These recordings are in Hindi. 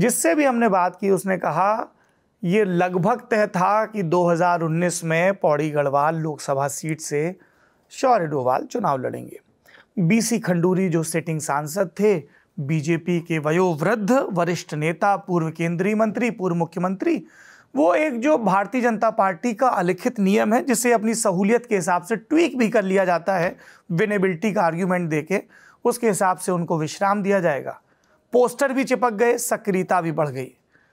जिससे भी हमने बात की उसने कहा ये लगभग तय था कि 2019 में पौड़ी गढ़वाल लोकसभा सीट से शौर्य डोवाल चुनाव लड़ेंगे बीसी खंडूरी जो सिटिंग सांसद थे बीजेपी के वयोवृद्ध वरिष्ठ नेता पूर्व केंद्रीय मंत्री पूर्व मुख्यमंत्री वो एक जो भारतीय जनता पार्टी का अलिखित नियम है जिसे अपनी सहूलियत के हिसाब से ट्वीक भी कर लिया जाता है विनेबिलिटी का आर्ग्यूमेंट देके उसके हिसाब से उनको विश्राम दिया जाएगा पोस्टर भी चिपक गए सक्रियता भी बढ़ गई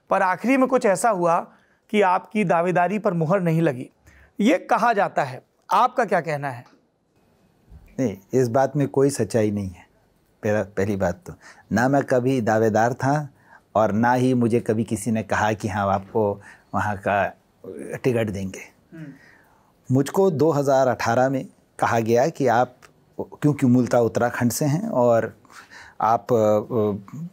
पर आखिरी में कुछ ऐसा हुआ कि आपकी दावेदारी पर मुहर नहीं लगी ये कहा जाता है आपका क्या कहना है नहीं इस बात में कोई सच्चाई नहीं है पहला पहली बात तो ना मैं कभी दावेदार था और ना ही मुझे कभी किसी ने कहा कि हाँ आपको वहाँ का टिकट देंगे मुझको 2018 में कहा गया कि आप क्योंकि मूलता उत्तराखंड से हैं और आप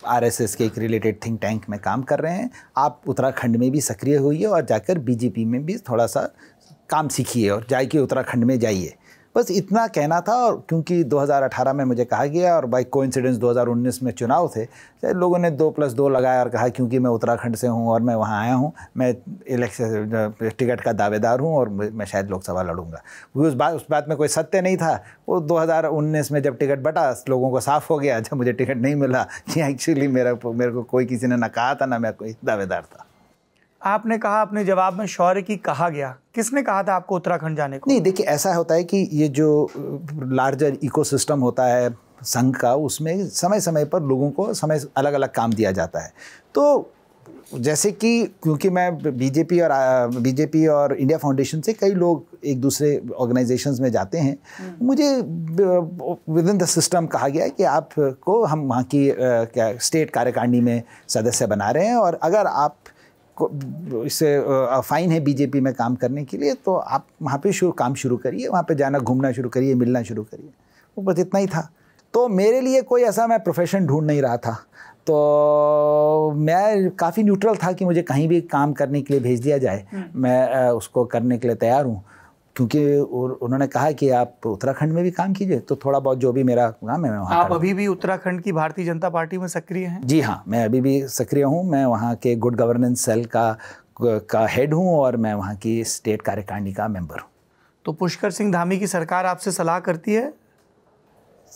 आरएसएस के एक रिलेटेड थिंक टैंक में काम कर रहे हैं आप उत्तराखंड में भी सक्रिय हुई है और जाकर बीजेपी में भी थोड़ा सा काम सीखिए और जाके उत्तराखंड में जाइए बस इतना कहना था और क्योंकि 2018 में मुझे कहा गया और बाई कोइंसिडेंस 2019 में चुनाव थे तो लोगों ने दो प्लस दो लगाया और कहा क्योंकि मैं उत्तराखंड से हूँ और मैं वहाँ आया हूँ मैं इलेक्शन टिकट का दावेदार हूँ और मैं शायद लोकसभा लड़ूंगा उस बात उस बात में कोई सत्य नहीं था वो दो में जब टिकट बटा लोगों को साफ हो गया जब मुझे टिकट नहीं मिला कि एक्चुअली मेरा मेरे को कोई किसी ने ना कहा था ना मैं कोई दावेदार था आपने कहा अपने जवाब में शौर्य की कहा गया किसने कहा था आपको उत्तराखंड जाने को नहीं देखिए ऐसा होता है कि ये जो लार्जर इकोसिस्टम होता है संघ का उसमें समय समय पर लोगों को समय अलग अलग काम दिया जाता है तो जैसे कि क्योंकि मैं बीजेपी और बीजेपी और इंडिया फाउंडेशन से कई लोग एक दूसरे ऑर्गेनाइजेशंस में जाते हैं हम्म। मुझे विद इन द सिस्टम कहा गया है कि आपको हम वहाँ की क्या स्टेट कार्यकारिणी में सदस्य बना रहे हैं और अगर आप इससे फ़ाइन है बीजेपी में काम करने के लिए तो आप वहाँ पे शुरू काम शुरू करिए वहाँ पे जाना घूमना शुरू करिए मिलना शुरू करिए वो बस इतना ही था तो मेरे लिए कोई ऐसा मैं प्रोफेशन ढूंढ नहीं रहा था तो मैं काफ़ी न्यूट्रल था कि मुझे कहीं भी काम करने के लिए भेज दिया जाए हम्म। मैं उसको करने के लिए तैयार हूँ क्योंकि उन्होंने कहा कि आप उत्तराखंड में भी काम कीजिए तो थोड़ा बहुत जो भी मेरा काम है मैं वहाँ आप अभी भी उत्तराखंड की भारतीय जनता पार्टी में सक्रिय हैं जी हाँ मैं अभी भी सक्रिय हूँ मैं वहाँ के गुड गवर्नेंस सेल का का हेड हूँ और मैं वहाँ की स्टेट कार्यकारिणी का मेंबर हूँ तो पुष्कर सिंह धामी की सरकार आपसे सलाह करती है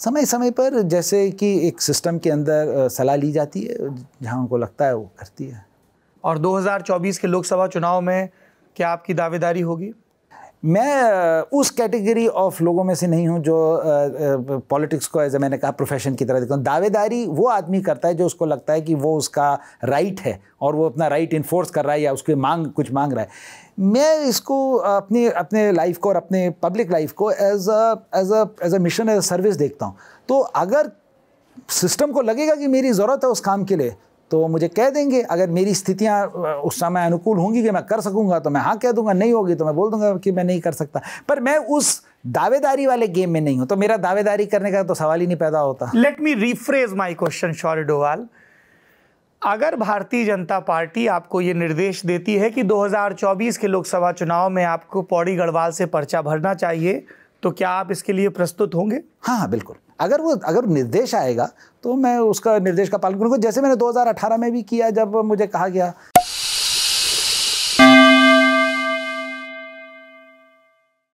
समय समय पर जैसे कि एक सिस्टम के अंदर सलाह ली जाती है जहाँ उनको लगता है वो करती है और 2024 के लोकसभा चुनाव में क्या आपकी दावेदारी होगी मैं उस कैटेगरी ऑफ लोगों में से नहीं हूँ जो पॉलिटिक्स को एज मैंने कहा प्रोफेशन की तरह देखता हूं दावेदारी वो आदमी करता है जो उसको लगता है कि वो उसका राइट है और वो अपना राइट इन्फोर्स कर रहा है या उसकी मांग कुछ मांग रहा है मैं इसको अपने अपने लाइफ को और अपने पब्लिक लाइफ को as as as as a mission as a service देखता हूँ तो अगर सिस्टम को लगेगा कि मेरी ज़रूरत है उस काम के लिए तो मुझे कह देंगे अगर मेरी स्थितियाँ उस समय अनुकूल होंगी कि मैं कर सकूंगा तो मैं हाँ कह दूंगा नहीं होगी तो मैं बोल दूंगा कि मैं नहीं कर सकता पर मैं उस दावेदारी वाले गेम में नहीं हूं तो मेरा दावेदारी करने का तो सवाल ही नहीं पैदा होता let me rephrase my question Shaurya Doval अगर भारतीय जनता पार्टी आपको ये निर्देश देती है कि 2024 के लोकसभा चुनाव में आपको पौड़ी गढ़वाल से पर्चा भरना चाहिए तो क्या आप इसके लिए प्रस्तुत होंगे हाँ हाँ बिल्कुल अगर वो अगर निर्देश आएगा तो मैं उसका निर्देश का पालन करूँगा जैसे मैंने 2018 में भी किया जब मुझे कहा गया